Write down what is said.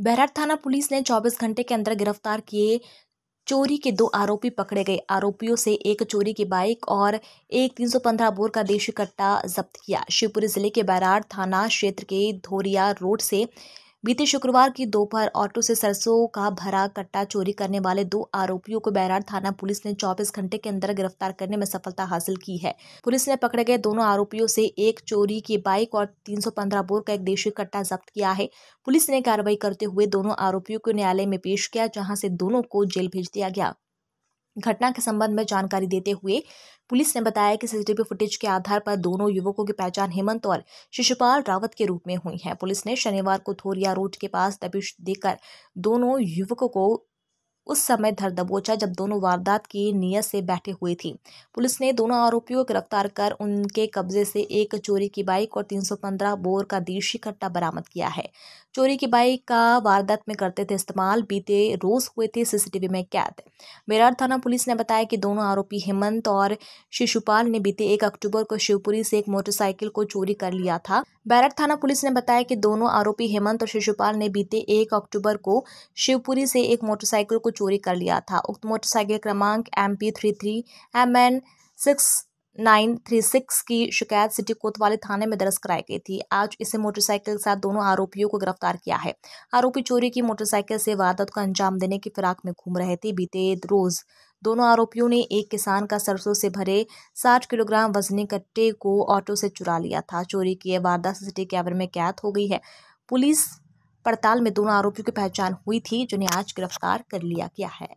बैराट थाना पुलिस ने 24 घंटे के अंदर गिरफ्तार किए चोरी के दो आरोपी पकड़े गए आरोपियों से एक चोरी की बाइक और एक 315 बोर का देशी कट्टा जब्त किया शिवपुरी जिले के बैराड थाना क्षेत्र के धोरिया रोड से बीते शुक्रवार की दोपहर ऑटो से सरसों का भरा कट्टा चोरी करने वाले दो आरोपियों को बैराड थाना पुलिस ने 24 घंटे के अंदर गिरफ्तार करने में सफलता हासिल की है पुलिस ने पकड़े गए दोनों आरोपियों से एक चोरी की बाइक और 315 बोर का एक देशी कट्टा जब्त किया है पुलिस ने कार्रवाई करते हुए दोनों आरोपियों को न्यायालय में पेश किया जहाँ से दोनों को जेल भेज दिया गया घटना के संबंध में जानकारी देते हुए पुलिस ने बताया कि सीसीटीवी फुटेज के आधार पर दोनों युवकों की पहचान हेमंत और शिशुपाल रावत के रूप में हुई है पुलिस ने शनिवार को थोरिया रोड के पास दबिश देकर दोनों युवकों को उस समय धर दबोचा जब दोनों वारदात की नीयत से बैठे हुए थी पुलिस ने दोनों आरोपियों को गिरफ्तार कर उनके कब्जे से एक चोरी की बाइक और 315 बोर का देशी कट्टा बरामद किया है चोरी की बाइक का वारदात में करते थे इस्तेमाल बीते रोज हुए थे सीसीटीवी में कैद मेरार थाना पुलिस ने बताया कि दोनों आरोपी हेमंत और शिशुपाल ने बीते एक अक्टूबर को शिवपुरी से एक मोटरसाइकिल को चोरी कर लिया था बैराट थाना पुलिस ने बताया कि दोनों आरोपी हेमंत और शिशुपाल ने बीते एक अक्टूबर को शिवपुरी से एक मोटरसाइकिल को चोरी कर लिया था उक्त मोटरसाइकिल क्रमांक M P three three M N six nine three six की शिकायत सिटी कोतवाली थाने में दर्ज कराई गई थी आज इसे मोटरसाइकिल के साथ दोनों आरोपियों को गिरफ्तार किया है आरोपी चोरी की मोटरसाइकिल से वारदात को अंजाम देने की फिराक में घूम रहे थे बीते रोज दोनों आरोपियों ने एक किसान का सरसों से भरे साठ किलोग्राम वजनी कट्टे को ऑटो से चुरा लिया था चोरी की वारदात सिटी कैमरे में कैद हो गई है पुलिस पड़ताल में दोनों आरोपियों की पहचान हुई थी जिन्हें आज गिरफ्तार कर लिया गया है